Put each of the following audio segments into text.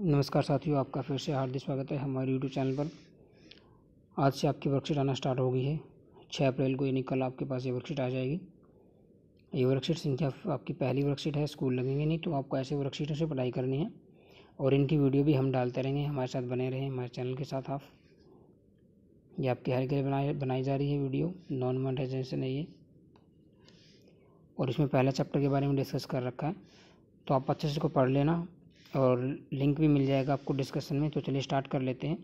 नमस्कार साथियों आपका फिर से हार्दिक स्वागत है हमारे यूट्यूब चैनल पर आज से आपकी वर्कशीट आना स्टार्ट हो गई है छः अप्रैल को यानी कल आपके पास ये वर्कशीट आ जाएगी ये वर्कशीट संख्या आपकी पहली वर्कशीट है स्कूल लगेंगे नहीं तो आपको ऐसे वर्कशीटों से पढ़ाई करनी है और इनकी वीडियो भी हम डालते रहेंगे हमारे साथ बने रहें हमारे चैनल के साथ आप ये आपके हर घर बनाए बनाई बनाई जा रही है वीडियो नॉन मोनेटाइजेशन है ये और इसमें पहला चैप्टर के बारे में डिस्कस कर रखा है तो आप अच्छे से इसको पढ़ लेना और लिंक भी मिल जाएगा आपको डिस्कशन में तो चलिए स्टार्ट कर लेते हैं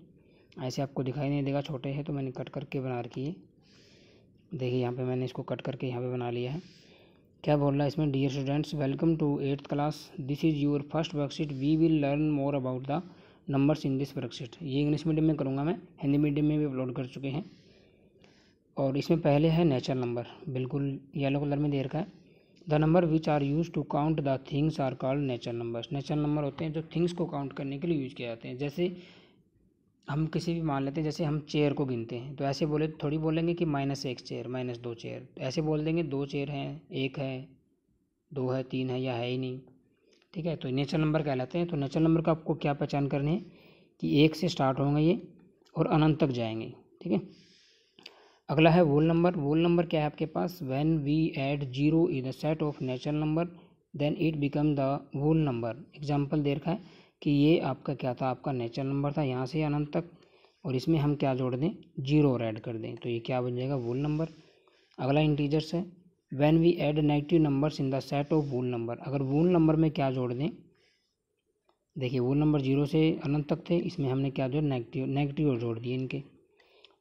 ऐसे आपको दिखाई नहीं देगा छोटे हैं तो मैंने कट करके बना रखी है देखिए यहाँ पे मैंने इसको कट करके यहाँ पे बना लिया है क्या बोल रहा है इसमें dear students welcome to eighth class this is your first worksheet we will learn more about the numbers in this worksheet ये इंग्लिश मीडियम में करूँगा मैं हिंदी मीडियम में भी अपलोड कर चुके हैं और इसमें पहले है नेचुरल नंबर बिल्कुल येलो कलर में दे रखा है the number which are use to count the things are called natural numbers natural number होते हैं जो थिंग्स को काउंट करने के लिए यूज किया जाते हैं जैसे हम किसी भी मान लेते हैं जैसे हम चेयर को गिनते हैं तो ऐसे बोले थोड़ी बोलेंगे कि माइनस एक चेयर माइनस दो चेयर तो ऐसे बोल देंगे दो चेयर हैं एक है दो है तीन है या है ही नहीं ठीक है तो नेचुरल नंबर कहलाते हैं तो नेचुरल नंबर का आपको क्या पहचान करनी है कि एक से स्टार्ट होंगे ये और अनंत तक जाएंगे ठीक है अगला है वोल नंबर वोल नंबर क्या है आपके पास when we add zero in the set of natural number then it become the whole number example दे रखा है कि ये आपका क्या था आपका नेचुरल नंबर था यहाँ से अनंत तक और इसमें हम क्या जोड़ दें जीरो और ऐड कर दें तो ये क्या बन जाएगा वोल नंबर अगला इंटीजर्स है when we add negative numbers in the set of whole number अगर वोल नंबर में क्या जोड़ दें देखिए वोल नंबर जीरो से अनंत तक थे इसमें हमने क्या जो नेगेटिव नेगेटिव और जोड़ दिए इनके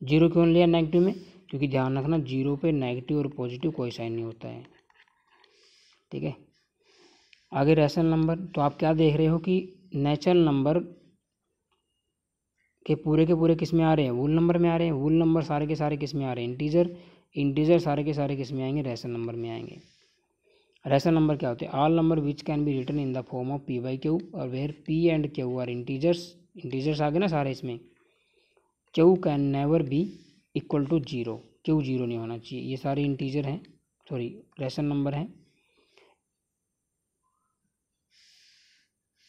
जीरो क्यों लिया नेगेटिव में क्योंकि ध्यान रखना जीरो पे नेगेटिव और पॉजिटिव कोई साइन नहीं होता है ठीक है आगे रैशनल नंबर तो आप क्या देख रहे हो कि नेचुरल नंबर के पूरे के पूरे किस में आ रहे हैं वूल नंबर में आ रहे हैं वूल नंबर सारे के सारे किस में आ रहे हैं इंटीजर इंटीजर सारे के सारे किस में आएंगे रैशनल नंबर में आएंगे रैशनल नंबर क्या होते हैं all number which can be written in the form of P by Q और where P and Q are integers integers आ गए ना सारे इसमें Q can never be equal to zero Q zero नहीं होना चाहिए ये सारे इंटीजर हैं सॉरी रेशन नंबर हैं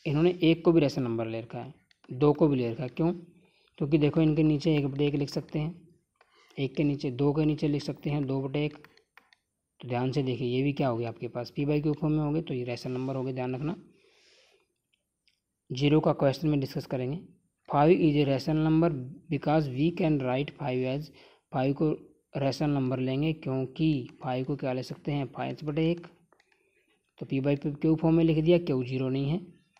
इन्होंने एक को भी रेशन नंबर ले रखा है दो को भी ले रखा है क्यों क्योंकि देखो इनके नीचे एक बटे एक लिख सकते हैं एक के नीचे दो के नीचे लिख सकते हैं दो बटे एक तो ध्यान से देखिए ये भी क्या हो गया आपके पास पी बाई क्यू फॉर्म में हो गए तो ये रेशन नंबर हो गए ध्यान रखना जीरो का क्वेश्चन में डिस्कस करेंगे five is a rational number because we can write five as five को रेशनल नंबर लेंगे क्योंकि फाइव को क्या ले सकते हैं फाइव बटे एक तो P by P Q form में लिख दिया क्यू जीरो नहीं है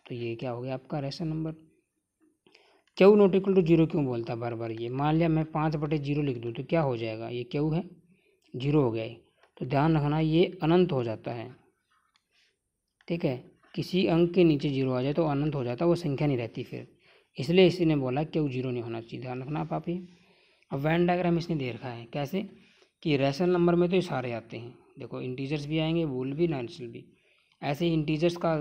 तो ये क्या हो गया आपका rational number Q not equal to zero क्यों बोलता बार बार ये मान लिया मैं पाँच बटे जीरो लिख दूँ तो क्या हो जाएगा ये क्यू है जीरो हो गया तो ध्यान रखना ये अनंत हो जाता है ठीक है किसी अंक के नीचे जीरो आ जाए तो अनंत हो जाता है वो संख्या नहीं रहती फिर इसलिए इसने बोला कि वो जीरो नहीं होना चाहिए ध्यान रखना आप ही ये अब वैन डायग्राम इसने दे रखा है कैसे कि रैशनल नंबर में तो ये सारे आते हैं देखो इंटीजर्स भी आएंगे वूल भी नॉनसल भी ऐसे ही इंटीजर्स का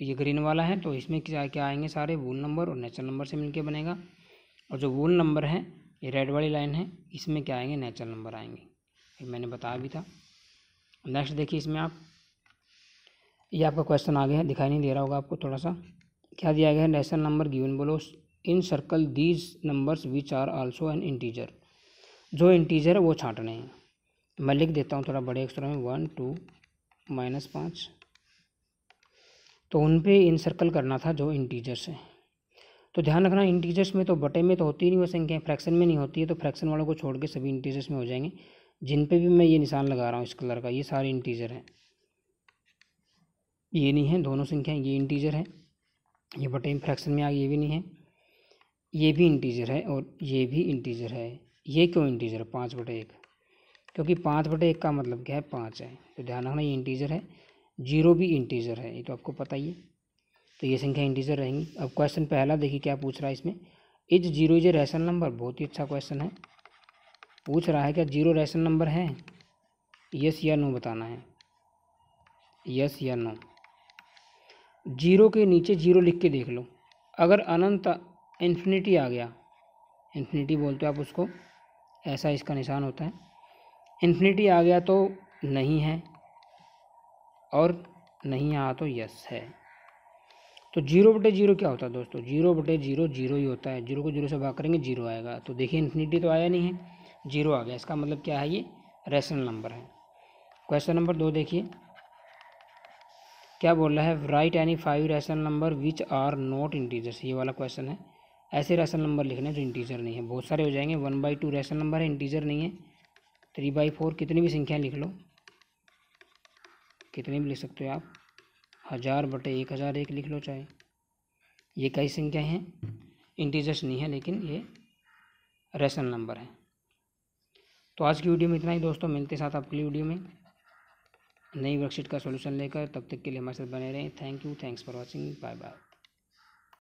ये ग्रीन वाला है तो इसमें क्या क्या आएंगे सारे वूल नंबर और नेचुरल नंबर से मिलके बनेगा और जो वूल नंबर है ये रेड वाली लाइन है इसमें क्या आएंगे नेचुरल नंबर आएंगे ये मैंने बताया भी था नेक्स्ट देखिए इसमें आप ये आपका क्वेश्चन आ गया दिखाई नहीं दे रहा होगा आपको थोड़ा सा क्या दिया गया है नेशनल नंबर गिवन बोलो in circle these numbers which are also an integer जो इंटीजर है वो छाँटने हैं मैं लिख देता हूँ थोड़ा बड़े अक्षरों में वन टू माइनस पाँच तो उन पे इन सर्कल करना था जो इंटीजर्स हैं तो ध्यान रखना इंटीजर्स में तो बटे में तो होती नहीं वो संख्या फ्रैक्शन में नहीं होती है तो फ्रैक्शन वालों को छोड़ के सभी इंटीजर्स में हो जाएंगे जिन पे भी मैं ये निशान लगा रहा हूँ इस कलर का ये सारे इंटीजर हैं ये नहीं है दोनों संख्याएं ये इंटीजर है ये बटे फ्रैक्शन में आ ये भी नहीं है ये भी इंटीजर है और ये भी इंटीजर है ये क्यों इंटीजर है पाँच बटे एक क्योंकि पाँच बटे एक का मतलब क्या है पाँच है तो ध्यान रखना ये इंटीजर है जीरो भी इंटीजर है ये तो आपको पता ही है तो ये संख्या इंटीजर रहेंगी अब क्वेश्चन पहला देखिए क्या पूछ रहा है इसमें is zero is a rational number बहुत ही अच्छा क्वेश्चन है पूछ रहा है क्या जीरो रेशनल नंबर है यस या नो बताना है यस या नो जीरो के नीचे जीरो लिख के देख लो अगर अनंत इन्फिनिटी आ गया इन्फिनिटी बोलते हो आप उसको ऐसा इसका निशान होता है इन्फिनिटी आ गया तो नहीं है और नहीं आ तो यस है तो जीरो बटे जीरो क्या होता है दोस्तों जीरो बटे जीरो जीरो ही होता है जीरो को जीरो से भाग करेंगे जीरो आएगा तो देखिए इन्फिनिटी तो आया नहीं है जीरो आ गया इसका मतलब क्या है ये रेशनल नंबर है क्वेश्चन नंबर दो देखिए क्या बोल रहा है right any five rational number which are not integers ये वाला क्वेश्चन है ऐसे रैशनल नंबर लिखने जो इंटीजर नहीं है बहुत सारे हो जाएंगे one by two rational number है इंटीजर नहीं है थ्री बाई फोर कितनी भी संख्याएं लिख लो कितनी भी लिख सकते हो आप हज़ार बटे एक हज़ार एक लिख लो चाहे ये कई संख्याएँ हैं इंटीजर्स नहीं है लेकिन ये रैशनल नंबर है तो आज की वीडियो में इतना ही दोस्तों मिलते साथ आपकी वीडियो में नई वर्कशीट का सॉल्यूशन लेकर तब तक के लिए हमारे साथ बने रहें thank you thanks for watching bye bye